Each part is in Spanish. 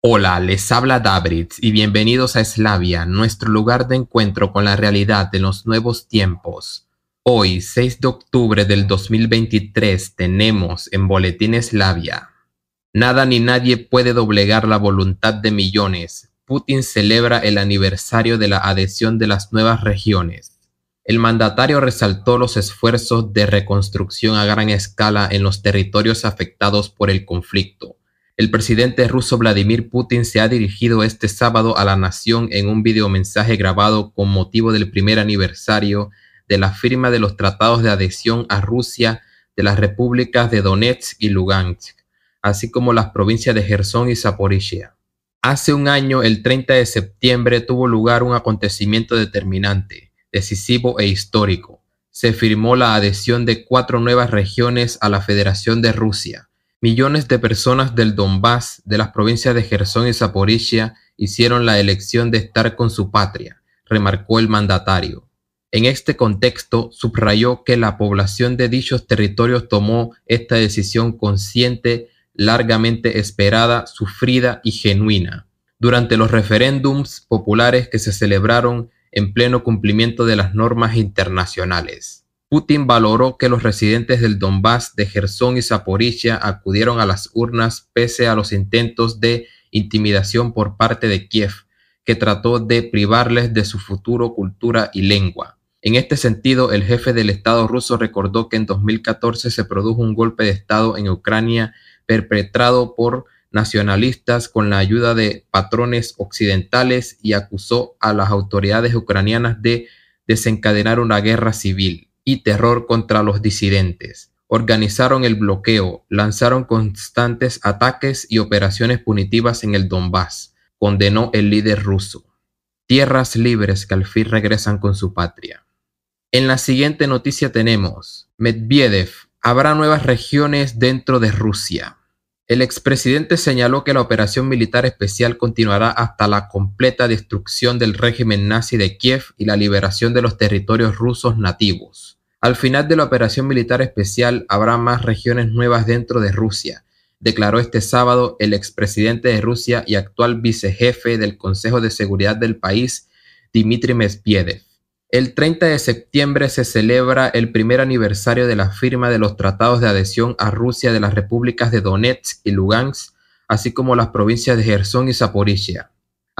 Hola, les habla Dabritz y bienvenidos a Eslavia, nuestro lugar de encuentro con la realidad de los nuevos tiempos. Hoy, 6 de octubre del 2023, tenemos en Boletín Eslavia. Nada ni nadie puede doblegar la voluntad de millones. Putin celebra el aniversario de la adhesión de las nuevas regiones. El mandatario resaltó los esfuerzos de reconstrucción a gran escala en los territorios afectados por el conflicto el presidente ruso Vladimir Putin se ha dirigido este sábado a la nación en un videomensaje grabado con motivo del primer aniversario de la firma de los tratados de adhesión a Rusia de las repúblicas de Donetsk y Lugansk, así como las provincias de Gerson y Zaporizhia. Hace un año, el 30 de septiembre, tuvo lugar un acontecimiento determinante, decisivo e histórico. Se firmó la adhesión de cuatro nuevas regiones a la Federación de Rusia Millones de personas del Donbass, de las provincias de Gerson y Zaporizhia, hicieron la elección de estar con su patria, remarcó el mandatario. En este contexto, subrayó que la población de dichos territorios tomó esta decisión consciente, largamente esperada, sufrida y genuina. Durante los referéndums populares que se celebraron en pleno cumplimiento de las normas internacionales. Putin valoró que los residentes del Donbass de Gerson y Zaporizhia acudieron a las urnas pese a los intentos de intimidación por parte de Kiev, que trató de privarles de su futuro, cultura y lengua. En este sentido, el jefe del Estado ruso recordó que en 2014 se produjo un golpe de Estado en Ucrania perpetrado por nacionalistas con la ayuda de patrones occidentales y acusó a las autoridades ucranianas de desencadenar una guerra civil y terror contra los disidentes. Organizaron el bloqueo, lanzaron constantes ataques y operaciones punitivas en el Donbass, condenó el líder ruso. Tierras libres que al fin regresan con su patria. En la siguiente noticia tenemos, Medvedev, habrá nuevas regiones dentro de Rusia. El expresidente señaló que la operación militar especial continuará hasta la completa destrucción del régimen nazi de Kiev y la liberación de los territorios rusos nativos. Al final de la operación militar especial habrá más regiones nuevas dentro de Rusia, declaró este sábado el expresidente de Rusia y actual vicejefe del Consejo de Seguridad del país, Dmitry Medvedev. El 30 de septiembre se celebra el primer aniversario de la firma de los tratados de adhesión a Rusia de las repúblicas de Donetsk y Lugansk, así como las provincias de Gerson y Zaporizhia.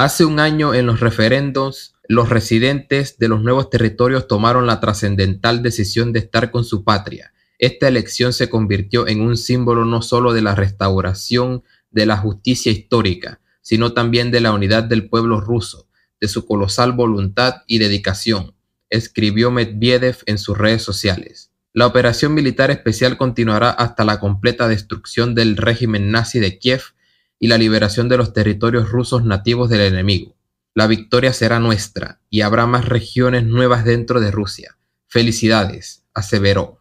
Hace un año en los referendos, los residentes de los nuevos territorios tomaron la trascendental decisión de estar con su patria. Esta elección se convirtió en un símbolo no solo de la restauración de la justicia histórica, sino también de la unidad del pueblo ruso, de su colosal voluntad y dedicación, escribió Medvedev en sus redes sociales. La operación militar especial continuará hasta la completa destrucción del régimen nazi de Kiev y la liberación de los territorios rusos nativos del enemigo. La victoria será nuestra y habrá más regiones nuevas dentro de Rusia. Felicidades, aseveró.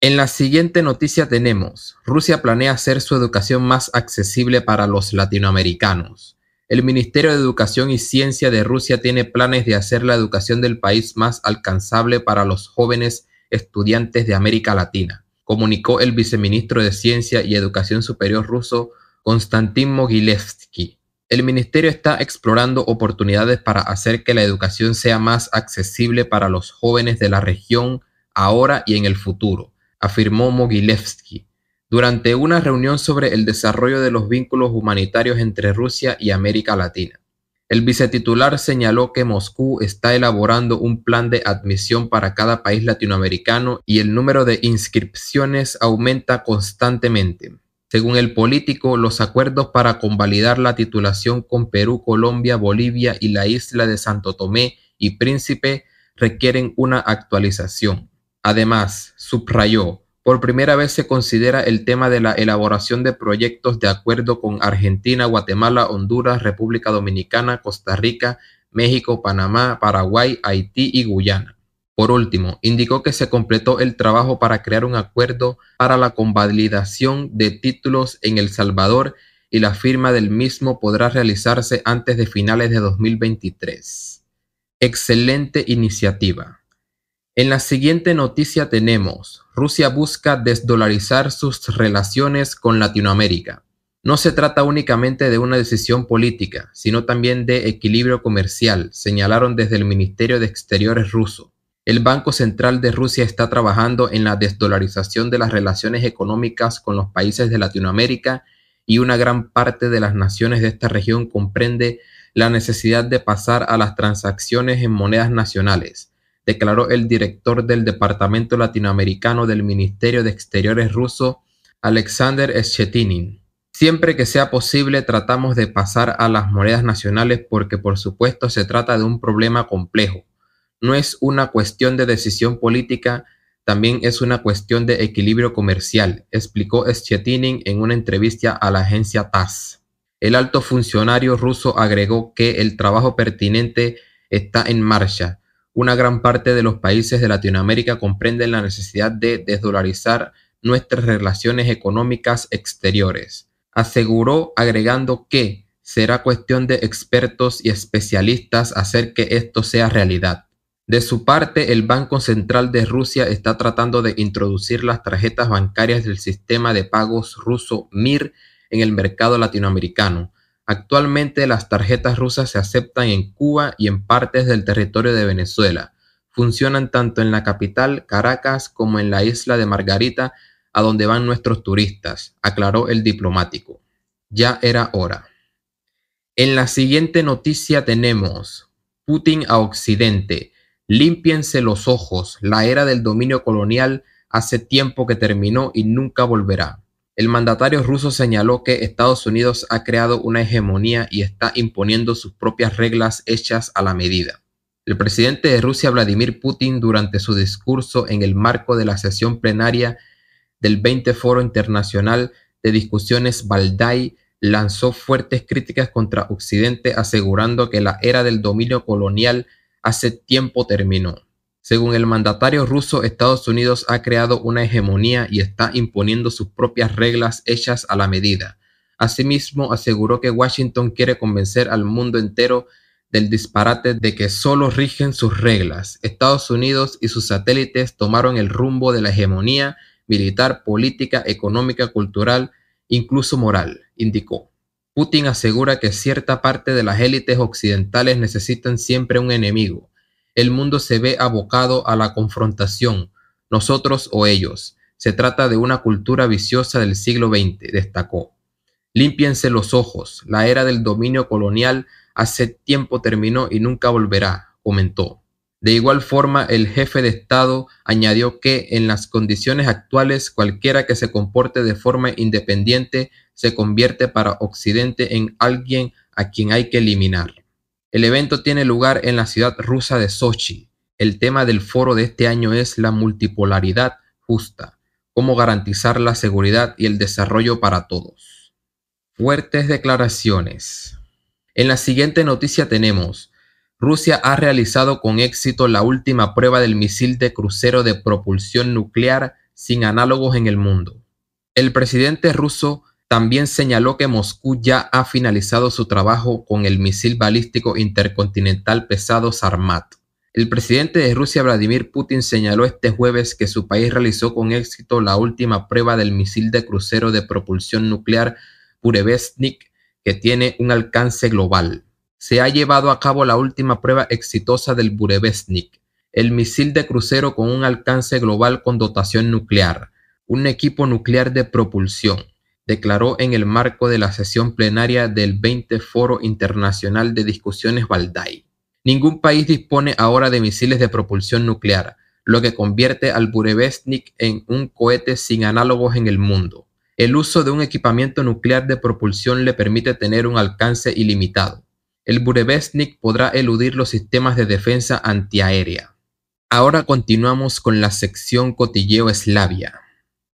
En la siguiente noticia tenemos, Rusia planea hacer su educación más accesible para los latinoamericanos. El Ministerio de Educación y Ciencia de Rusia tiene planes de hacer la educación del país más alcanzable para los jóvenes estudiantes de América Latina, comunicó el viceministro de Ciencia y Educación Superior ruso Konstantin Mogilevsky. El Ministerio está explorando oportunidades para hacer que la educación sea más accesible para los jóvenes de la región ahora y en el futuro, afirmó Mogilevsky durante una reunión sobre el desarrollo de los vínculos humanitarios entre Rusia y América Latina. El vicetitular señaló que Moscú está elaborando un plan de admisión para cada país latinoamericano y el número de inscripciones aumenta constantemente. Según el político, los acuerdos para convalidar la titulación con Perú, Colombia, Bolivia y la isla de Santo Tomé y Príncipe requieren una actualización. Además, subrayó, por primera vez se considera el tema de la elaboración de proyectos de acuerdo con Argentina, Guatemala, Honduras, República Dominicana, Costa Rica, México, Panamá, Paraguay, Haití y Guyana. Por último, indicó que se completó el trabajo para crear un acuerdo para la convalidación de títulos en El Salvador y la firma del mismo podrá realizarse antes de finales de 2023. Excelente iniciativa. En la siguiente noticia tenemos, Rusia busca desdolarizar sus relaciones con Latinoamérica. No se trata únicamente de una decisión política, sino también de equilibrio comercial, señalaron desde el Ministerio de Exteriores ruso. El Banco Central de Rusia está trabajando en la desdolarización de las relaciones económicas con los países de Latinoamérica y una gran parte de las naciones de esta región comprende la necesidad de pasar a las transacciones en monedas nacionales, declaró el director del Departamento Latinoamericano del Ministerio de Exteriores ruso, Alexander Shetinin. Siempre que sea posible tratamos de pasar a las monedas nacionales porque por supuesto se trata de un problema complejo no es una cuestión de decisión política, también es una cuestión de equilibrio comercial, explicó Schettinin en una entrevista a la agencia TASS. El alto funcionario ruso agregó que el trabajo pertinente está en marcha. Una gran parte de los países de Latinoamérica comprenden la necesidad de desdolarizar nuestras relaciones económicas exteriores. Aseguró agregando que será cuestión de expertos y especialistas hacer que esto sea realidad. De su parte, el Banco Central de Rusia está tratando de introducir las tarjetas bancarias del sistema de pagos ruso MIR en el mercado latinoamericano. Actualmente las tarjetas rusas se aceptan en Cuba y en partes del territorio de Venezuela. Funcionan tanto en la capital, Caracas, como en la isla de Margarita, a donde van nuestros turistas, aclaró el diplomático. Ya era hora. En la siguiente noticia tenemos Putin a Occidente. Límpiense los ojos, la era del dominio colonial hace tiempo que terminó y nunca volverá. El mandatario ruso señaló que Estados Unidos ha creado una hegemonía y está imponiendo sus propias reglas hechas a la medida. El presidente de Rusia, Vladimir Putin, durante su discurso en el marco de la sesión plenaria del 20 Foro Internacional de Discusiones Valdai, lanzó fuertes críticas contra Occidente, asegurando que la era del dominio colonial hace tiempo terminó. Según el mandatario ruso, Estados Unidos ha creado una hegemonía y está imponiendo sus propias reglas hechas a la medida. Asimismo, aseguró que Washington quiere convencer al mundo entero del disparate de que solo rigen sus reglas. Estados Unidos y sus satélites tomaron el rumbo de la hegemonía militar, política, económica, cultural, incluso moral, indicó. Putin asegura que cierta parte de las élites occidentales necesitan siempre un enemigo. El mundo se ve abocado a la confrontación, nosotros o ellos. Se trata de una cultura viciosa del siglo XX, destacó. Límpiense los ojos, la era del dominio colonial hace tiempo terminó y nunca volverá, comentó. De igual forma, el jefe de Estado añadió que en las condiciones actuales cualquiera que se comporte de forma independiente se convierte para Occidente en alguien a quien hay que eliminar. El evento tiene lugar en la ciudad rusa de Sochi. El tema del foro de este año es la multipolaridad justa, cómo garantizar la seguridad y el desarrollo para todos. Fuertes declaraciones. En la siguiente noticia tenemos Rusia ha realizado con éxito la última prueba del misil de crucero de propulsión nuclear sin análogos en el mundo. El presidente ruso también señaló que Moscú ya ha finalizado su trabajo con el misil balístico intercontinental pesado Sarmat. El presidente de Rusia, Vladimir Putin, señaló este jueves que su país realizó con éxito la última prueba del misil de crucero de propulsión nuclear Purevestnik, que tiene un alcance global se ha llevado a cabo la última prueba exitosa del Burevestnik, el misil de crucero con un alcance global con dotación nuclear, un equipo nuclear de propulsión, declaró en el marco de la sesión plenaria del 20 Foro Internacional de Discusiones Valdai. Ningún país dispone ahora de misiles de propulsión nuclear, lo que convierte al Burevestnik en un cohete sin análogos en el mundo. El uso de un equipamiento nuclear de propulsión le permite tener un alcance ilimitado el Burevestnik podrá eludir los sistemas de defensa antiaérea. Ahora continuamos con la sección Cotilleo Eslavia.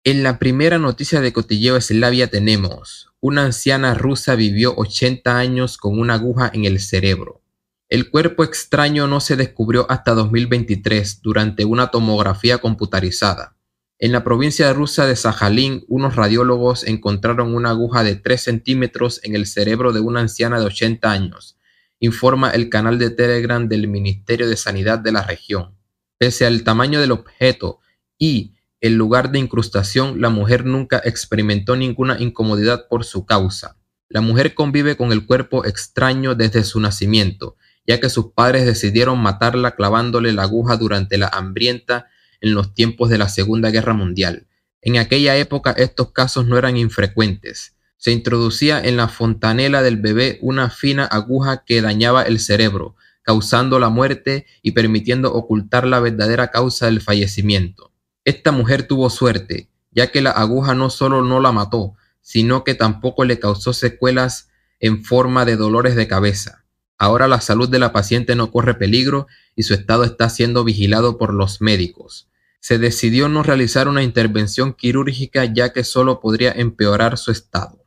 En la primera noticia de Cotilleo Eslavia tenemos, una anciana rusa vivió 80 años con una aguja en el cerebro. El cuerpo extraño no se descubrió hasta 2023 durante una tomografía computarizada. En la provincia rusa de Sajalín, unos radiólogos encontraron una aguja de 3 centímetros en el cerebro de una anciana de 80 años, informa el canal de Telegram del Ministerio de Sanidad de la región. Pese al tamaño del objeto y el lugar de incrustación, la mujer nunca experimentó ninguna incomodidad por su causa. La mujer convive con el cuerpo extraño desde su nacimiento, ya que sus padres decidieron matarla clavándole la aguja durante la hambrienta en los tiempos de la Segunda Guerra Mundial. En aquella época estos casos no eran infrecuentes se introducía en la fontanela del bebé una fina aguja que dañaba el cerebro, causando la muerte y permitiendo ocultar la verdadera causa del fallecimiento. Esta mujer tuvo suerte, ya que la aguja no solo no la mató, sino que tampoco le causó secuelas en forma de dolores de cabeza. Ahora la salud de la paciente no corre peligro y su estado está siendo vigilado por los médicos. Se decidió no realizar una intervención quirúrgica ya que solo podría empeorar su estado.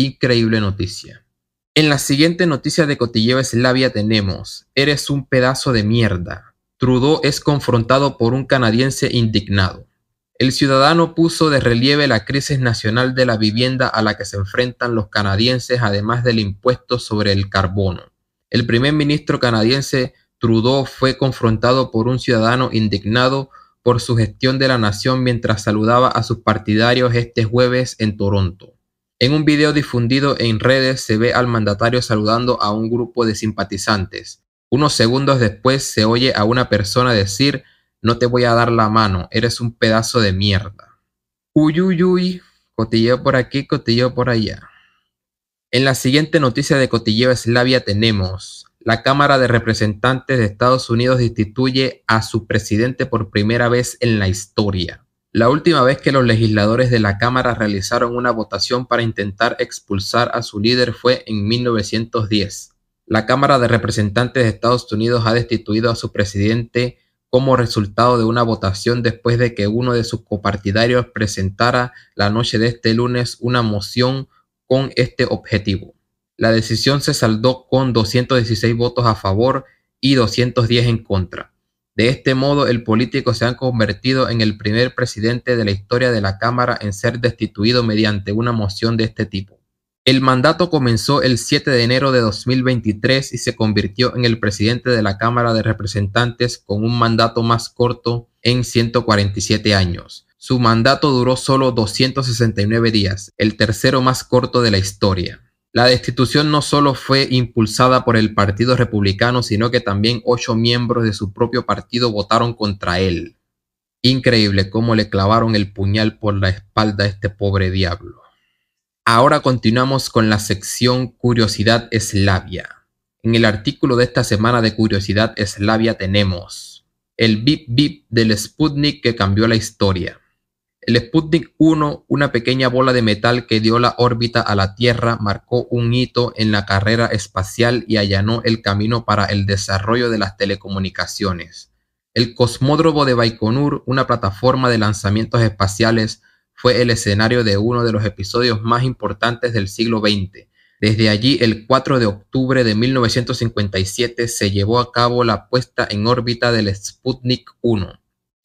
Increíble noticia. En la siguiente noticia de Cotilleo Eslavia tenemos, eres un pedazo de mierda. Trudeau es confrontado por un canadiense indignado. El ciudadano puso de relieve la crisis nacional de la vivienda a la que se enfrentan los canadienses, además del impuesto sobre el carbono. El primer ministro canadiense Trudeau fue confrontado por un ciudadano indignado por su gestión de la nación mientras saludaba a sus partidarios este jueves en Toronto. En un video difundido en redes se ve al mandatario saludando a un grupo de simpatizantes. Unos segundos después se oye a una persona decir, no te voy a dar la mano, eres un pedazo de mierda. Uyuyuy, cotilleo por aquí, cotilleo por allá. En la siguiente noticia de Cotilleo Eslavia tenemos, la Cámara de Representantes de Estados Unidos destituye a su presidente por primera vez en la historia. La última vez que los legisladores de la Cámara realizaron una votación para intentar expulsar a su líder fue en 1910. La Cámara de Representantes de Estados Unidos ha destituido a su presidente como resultado de una votación después de que uno de sus copartidarios presentara la noche de este lunes una moción con este objetivo. La decisión se saldó con 216 votos a favor y 210 en contra. De este modo, el político se ha convertido en el primer presidente de la historia de la Cámara en ser destituido mediante una moción de este tipo. El mandato comenzó el 7 de enero de 2023 y se convirtió en el presidente de la Cámara de Representantes con un mandato más corto en 147 años. Su mandato duró solo 269 días, el tercero más corto de la historia. La destitución no solo fue impulsada por el Partido Republicano, sino que también ocho miembros de su propio partido votaron contra él. Increíble cómo le clavaron el puñal por la espalda a este pobre diablo. Ahora continuamos con la sección Curiosidad Eslavia. En el artículo de esta semana de Curiosidad Eslavia tenemos el bip bip del Sputnik que cambió la historia. El Sputnik 1, una pequeña bola de metal que dio la órbita a la Tierra, marcó un hito en la carrera espacial y allanó el camino para el desarrollo de las telecomunicaciones. El cosmódromo de Baikonur, una plataforma de lanzamientos espaciales, fue el escenario de uno de los episodios más importantes del siglo XX. Desde allí, el 4 de octubre de 1957, se llevó a cabo la puesta en órbita del Sputnik 1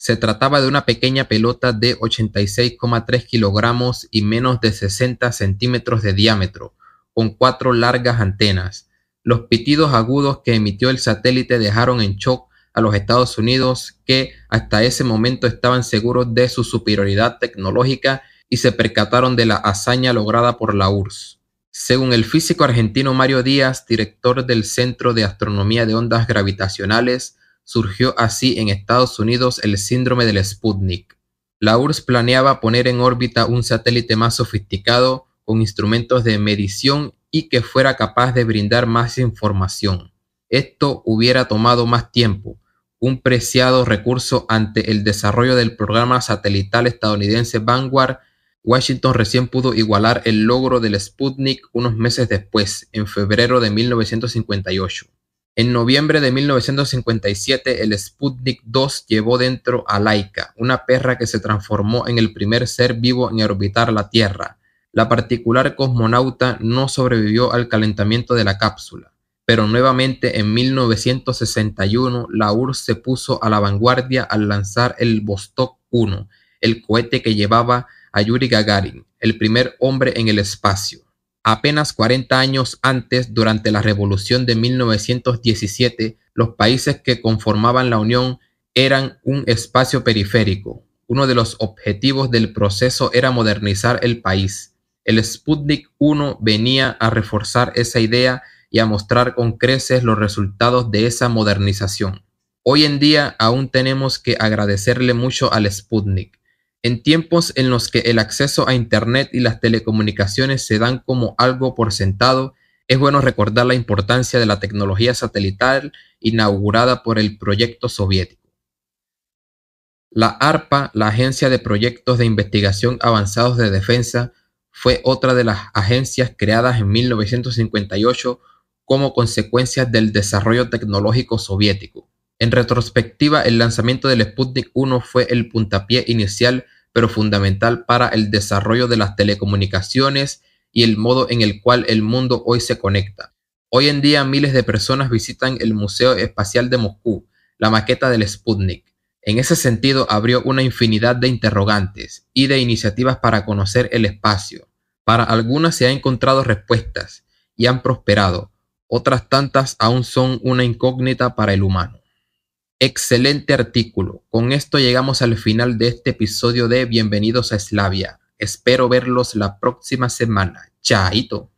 se trataba de una pequeña pelota de 86,3 kilogramos y menos de 60 centímetros de diámetro, con cuatro largas antenas. Los pitidos agudos que emitió el satélite dejaron en shock a los Estados Unidos, que hasta ese momento estaban seguros de su superioridad tecnológica y se percataron de la hazaña lograda por la URSS. Según el físico argentino Mario Díaz, director del Centro de Astronomía de Ondas Gravitacionales, Surgió así en Estados Unidos el síndrome del Sputnik. La URSS planeaba poner en órbita un satélite más sofisticado, con instrumentos de medición y que fuera capaz de brindar más información. Esto hubiera tomado más tiempo, un preciado recurso ante el desarrollo del programa satelital estadounidense Vanguard. Washington recién pudo igualar el logro del Sputnik unos meses después, en febrero de 1958. En noviembre de 1957, el Sputnik 2 llevó dentro a Laika, una perra que se transformó en el primer ser vivo en orbitar la Tierra. La particular cosmonauta no sobrevivió al calentamiento de la cápsula, pero nuevamente en 1961 la URSS se puso a la vanguardia al lanzar el Vostok 1, el cohete que llevaba a Yuri Gagarin, el primer hombre en el espacio. Apenas 40 años antes, durante la Revolución de 1917, los países que conformaban la Unión eran un espacio periférico. Uno de los objetivos del proceso era modernizar el país. El Sputnik 1 venía a reforzar esa idea y a mostrar con creces los resultados de esa modernización. Hoy en día aún tenemos que agradecerle mucho al Sputnik en tiempos en los que el acceso a Internet y las telecomunicaciones se dan como algo por sentado, es bueno recordar la importancia de la tecnología satelital inaugurada por el proyecto soviético. La ARPA, la Agencia de Proyectos de Investigación Avanzados de Defensa, fue otra de las agencias creadas en 1958 como consecuencia del desarrollo tecnológico soviético en retrospectiva, el lanzamiento del Sputnik 1 fue el puntapié inicial pero fundamental para el desarrollo de las telecomunicaciones y el modo en el cual el mundo hoy se conecta. Hoy en día miles de personas visitan el Museo Espacial de Moscú, la maqueta del Sputnik. En ese sentido abrió una infinidad de interrogantes y de iniciativas para conocer el espacio. Para algunas se han encontrado respuestas y han prosperado, otras tantas aún son una incógnita para el humano. Excelente artículo. Con esto llegamos al final de este episodio de Bienvenidos a Eslavia. Espero verlos la próxima semana. Chaito.